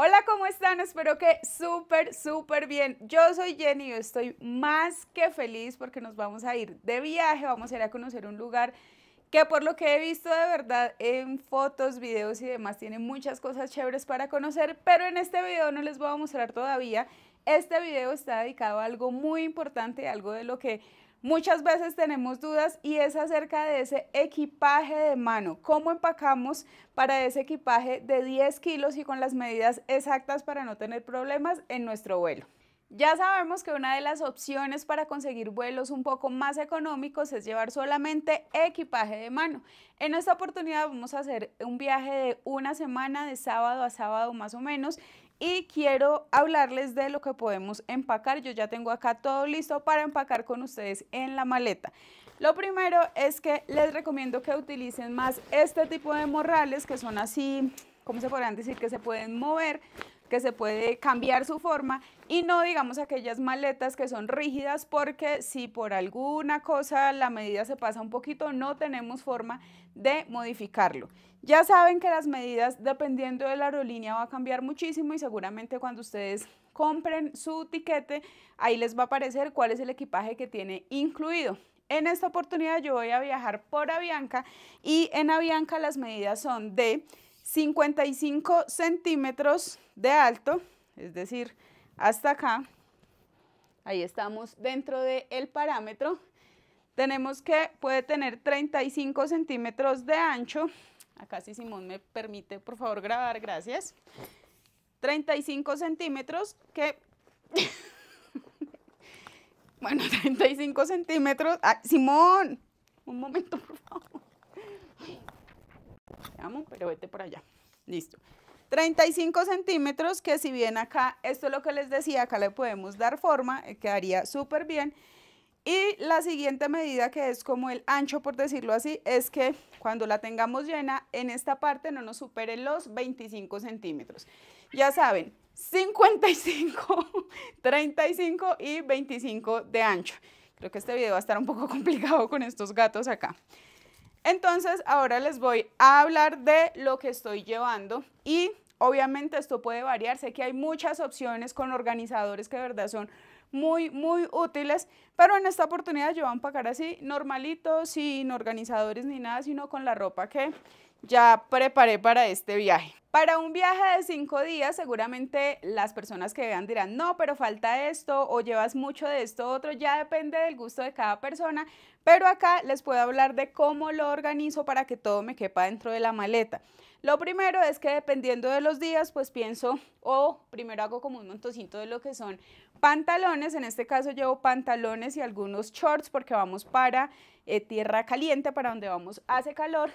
Hola, ¿cómo están? Espero que súper, súper bien. Yo soy Jenny y estoy más que feliz porque nos vamos a ir de viaje, vamos a ir a conocer un lugar que por lo que he visto de verdad en fotos, videos y demás, tiene muchas cosas chéveres para conocer, pero en este video no les voy a mostrar todavía este video está dedicado a algo muy importante, algo de lo que muchas veces tenemos dudas y es acerca de ese equipaje de mano. ¿Cómo empacamos para ese equipaje de 10 kilos y con las medidas exactas para no tener problemas en nuestro vuelo? Ya sabemos que una de las opciones para conseguir vuelos un poco más económicos es llevar solamente equipaje de mano. En esta oportunidad vamos a hacer un viaje de una semana, de sábado a sábado más o menos, y quiero hablarles de lo que podemos empacar. Yo ya tengo acá todo listo para empacar con ustedes en la maleta. Lo primero es que les recomiendo que utilicen más este tipo de morrales que son así, ¿cómo se podrán decir? Que se pueden mover que se puede cambiar su forma y no digamos aquellas maletas que son rígidas porque si por alguna cosa la medida se pasa un poquito no tenemos forma de modificarlo. Ya saben que las medidas dependiendo de la aerolínea va a cambiar muchísimo y seguramente cuando ustedes compren su tiquete ahí les va a aparecer cuál es el equipaje que tiene incluido. En esta oportunidad yo voy a viajar por Avianca y en Avianca las medidas son de 55 centímetros de alto, es decir, hasta acá, ahí estamos dentro del parámetro, tenemos que puede tener 35 centímetros de ancho, acá si Simón me permite por favor grabar, gracias, 35 centímetros que... bueno, 35 centímetros. Ah, Simón, un momento, por favor pero vete por allá. Listo. 35 centímetros, que si bien acá, esto es lo que les decía, acá le podemos dar forma, eh, quedaría súper bien. Y la siguiente medida, que es como el ancho, por decirlo así, es que cuando la tengamos llena, en esta parte no nos supere los 25 centímetros. Ya saben, 55, 35 y 25 de ancho. Creo que este video va a estar un poco complicado con estos gatos acá. Entonces, ahora les voy a hablar de lo que estoy llevando y obviamente esto puede variar. Sé que hay muchas opciones con organizadores que de verdad son muy, muy útiles, pero en esta oportunidad yo voy a empacar así, normalito, sin organizadores ni nada, sino con la ropa que ya preparé para este viaje. Para un viaje de cinco días, seguramente las personas que vean dirán, no, pero falta esto o llevas mucho de esto otro, ya depende del gusto de cada persona, pero acá les puedo hablar de cómo lo organizo para que todo me quepa dentro de la maleta. Lo primero es que dependiendo de los días, pues pienso, o primero hago como un montoncito de lo que son pantalones, en este caso llevo pantalones y algunos shorts porque vamos para eh, tierra caliente, para donde vamos hace calor.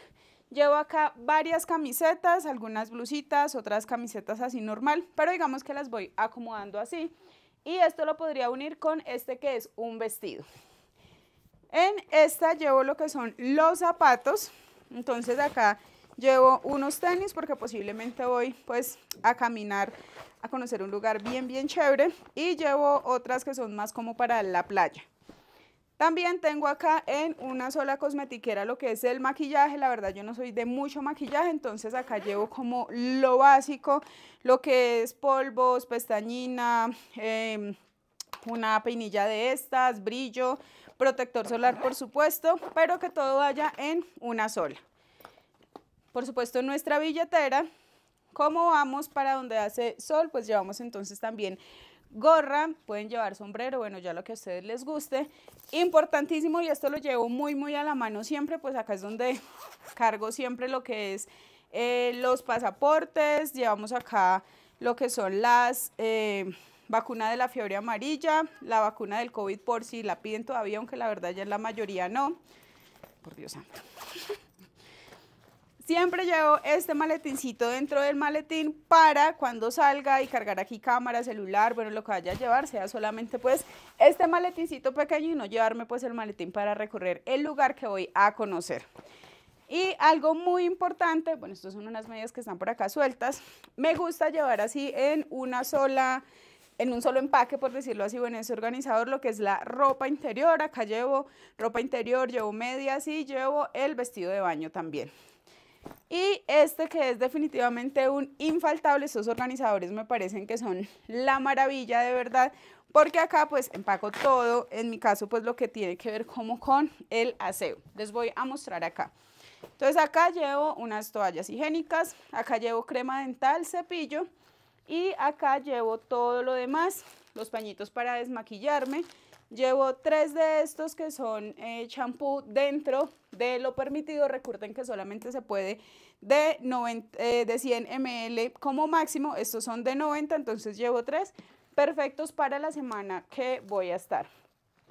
Llevo acá varias camisetas, algunas blusitas, otras camisetas así normal, pero digamos que las voy acomodando así. Y esto lo podría unir con este que es un vestido. En esta llevo lo que son los zapatos. Entonces acá Llevo unos tenis porque posiblemente voy pues a caminar a conocer un lugar bien bien chévere y llevo otras que son más como para la playa. También tengo acá en una sola cosmetiquera lo que es el maquillaje. La verdad yo no soy de mucho maquillaje, entonces acá llevo como lo básico, lo que es polvos, pestañina, em, una peinilla de estas, brillo, protector solar por supuesto, pero que todo vaya en una sola por supuesto nuestra billetera. ¿cómo vamos para donde hace sol, pues llevamos entonces también gorra, pueden llevar sombrero, bueno, ya lo que a ustedes les guste. Importantísimo, y esto lo llevo muy, muy a la mano siempre, pues acá es donde cargo siempre lo que es eh, los pasaportes, llevamos acá lo que son las... Eh, vacunas de la fiebre amarilla, la vacuna del COVID por si la piden todavía, aunque la verdad ya la mayoría no. Por Dios santo. Siempre llevo este maletincito dentro del maletín para cuando salga y cargar aquí cámara, celular, bueno, lo que vaya a llevar, sea solamente pues este maletincito pequeño y no llevarme pues el maletín para recorrer el lugar que voy a conocer. Y algo muy importante, bueno, estas son unas medias que están por acá sueltas, me gusta llevar así en una sola en un solo empaque, por decirlo así, bueno, ese organizador lo que es la ropa interior. Acá llevo ropa interior, llevo medias y llevo el vestido de baño también. Y este que es definitivamente un infaltable, estos organizadores me parecen que son la maravilla de verdad, porque acá pues empaco todo, en mi caso pues lo que tiene que ver como con el aseo. Les voy a mostrar acá. Entonces acá llevo unas toallas higiénicas, acá llevo crema dental, cepillo, y acá llevo todo lo demás, los pañitos para desmaquillarme. Llevo tres de estos que son eh, champú dentro de lo permitido. Recuerden que solamente se puede de, 100 eh, ml como máximo. Estos son de 90, entonces llevo tres perfectos para la semana que voy a estar.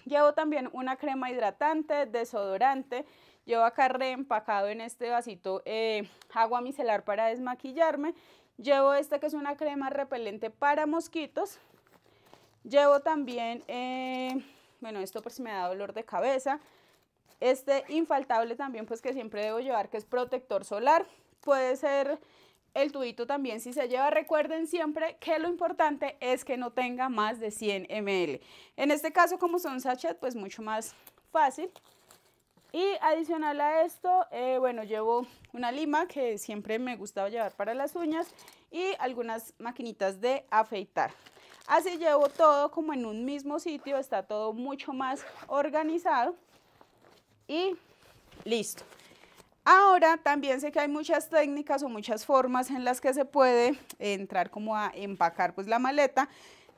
Llevo también una crema hidratante, desodorante. Llevo acá reempacado en este vasito eh, agua micelar para desmaquillarme Llevo esta que es una crema repelente para mosquitos. Llevo también, eh, bueno, esto pues me da dolor de cabeza. Este infaltable también, pues que siempre debo llevar, que es protector solar. Puede ser el tubito también si se lleva. Recuerden siempre que lo importante es que no tenga más de 100 ml. En este caso, como son sachet, pues mucho más fácil. Y adicional a esto, eh, bueno, llevo una lima que siempre me gustaba llevar para las uñas y algunas maquinitas de afeitar. Así llevo todo como en un mismo sitio, está todo mucho más organizado y listo. Ahora también sé que hay muchas técnicas o muchas formas en las que se puede entrar como a empacar pues la maleta.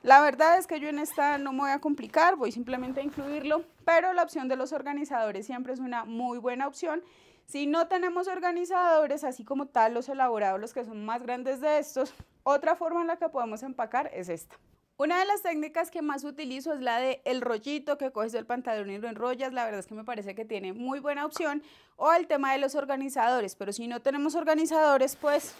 La verdad es que yo en esta no me voy a complicar, voy simplemente a incluirlo, pero la opción de los organizadores siempre es una muy buena opción. Si no tenemos organizadores, así como tal los elaborados, los que son más grandes de estos, otra forma en la que podemos empacar es esta. Una de las técnicas que más utilizo es la de el rollito que coges el pantalón y lo enrollas, la verdad es que me parece que tiene muy buena opción, o el tema de los organizadores, pero si no tenemos organizadores, pues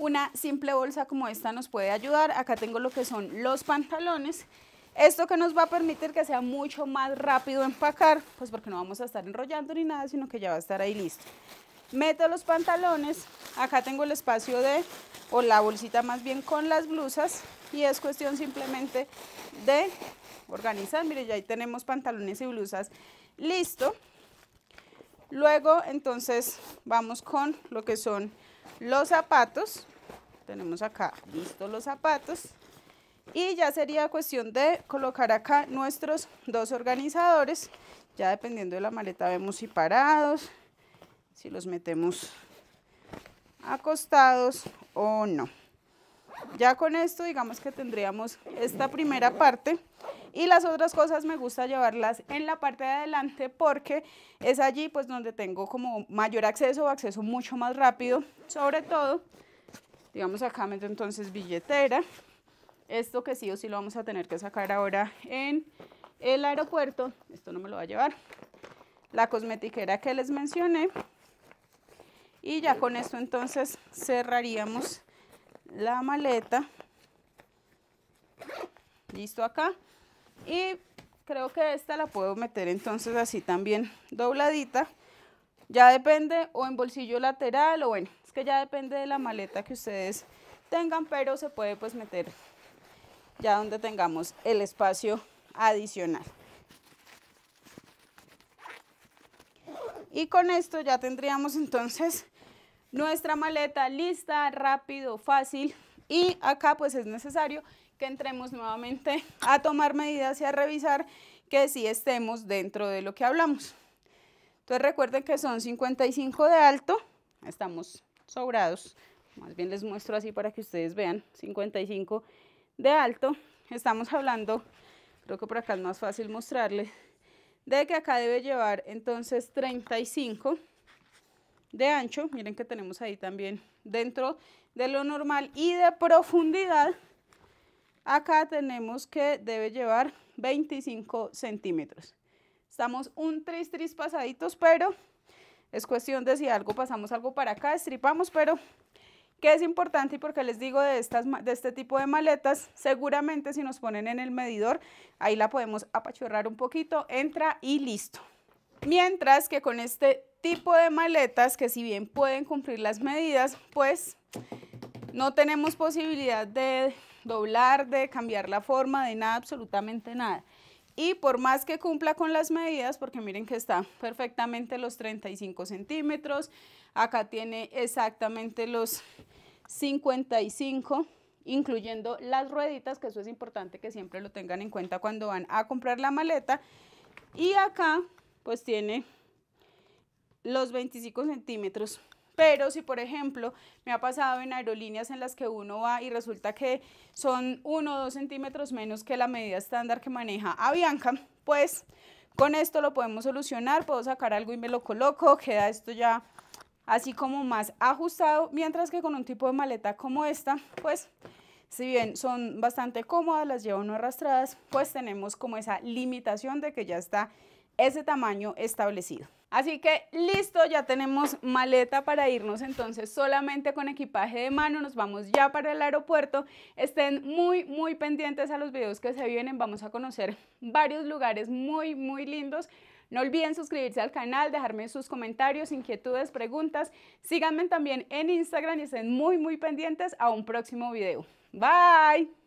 una simple bolsa como esta nos puede ayudar. Acá tengo lo que son los pantalones. Esto que nos va a permitir que sea mucho más rápido empacar, pues porque no vamos a estar enrollando ni nada, sino que ya va a estar ahí listo. Meto los pantalones, acá tengo el espacio de, o la bolsita más bien con las blusas, y es cuestión simplemente de organizar. Mire, ya ahí tenemos pantalones y blusas listo. Luego, entonces, vamos con lo que son los zapatos. Tenemos acá listos los zapatos. Y ya sería cuestión de colocar acá nuestros dos organizadores. Ya dependiendo de la maleta vemos si parados, si los metemos acostados o no. Ya con esto digamos que tendríamos esta primera parte y las otras cosas me gusta llevarlas en la parte de adelante porque es allí pues donde tengo como mayor acceso o acceso mucho más rápido. Sobre todo, digamos acá meto entonces billetera. Esto que sí o sí lo vamos a tener que sacar ahora en el aeropuerto. Esto no me lo va a llevar. La cosmetiquera que les mencioné. Y ya con esto entonces cerraríamos la maleta. Listo acá. Y creo que esta la puedo meter entonces así también dobladita. Ya depende o en bolsillo lateral o bueno, es que ya depende de la maleta que ustedes tengan, pero se puede pues meter ya donde tengamos el espacio adicional. Y con esto ya tendríamos entonces nuestra maleta lista, rápido, fácil. Y acá pues es necesario que entremos nuevamente a tomar medidas y a revisar que sí estemos dentro de lo que hablamos. Entonces recuerden que son 55 de alto, estamos sobrados, más bien les muestro así para que ustedes vean, 55 de alto, estamos hablando, creo que por acá es más fácil mostrarles, de que acá debe llevar entonces 35 de ancho, miren que tenemos ahí también dentro de lo normal y de profundidad Acá tenemos que debe llevar 25 centímetros. Estamos un tris tris pasaditos, pero es cuestión de si algo pasamos algo para acá, estripamos, pero que es importante y porque les digo de, estas, de este tipo de maletas, seguramente si nos ponen en el medidor, ahí la podemos apachurrar un poquito, entra y listo. Mientras que con este tipo de maletas, que si bien pueden cumplir las medidas, pues no tenemos posibilidad de doblar, de cambiar la forma, de nada, absolutamente nada. Y por más que cumpla con las medidas, porque miren que está perfectamente los 35 centímetros, acá tiene exactamente los 55 incluyendo las rueditas, que eso es importante que siempre lo tengan en cuenta cuando van a comprar la maleta. Y acá pues tiene los 25 centímetros pero si, por ejemplo, me ha pasado en aerolíneas en las que uno va y resulta que son 1 o 2 centímetros menos que la medida estándar que maneja Avianca, pues con esto lo podemos solucionar, puedo sacar algo y me lo coloco, queda esto ya así como más ajustado, mientras que con un tipo de maleta como esta, pues si bien son bastante cómodas, las llevo no arrastradas, pues tenemos como esa limitación de que ya está ese tamaño establecido. Así que listo, ya tenemos maleta para irnos entonces solamente con equipaje de mano, nos vamos ya para el aeropuerto. Estén muy, muy pendientes a los videos que se vienen, vamos a conocer varios lugares muy, muy lindos. No olviden suscribirse al canal, dejarme sus comentarios, inquietudes, preguntas. Síganme también en Instagram y estén muy, muy pendientes a un próximo video. Bye.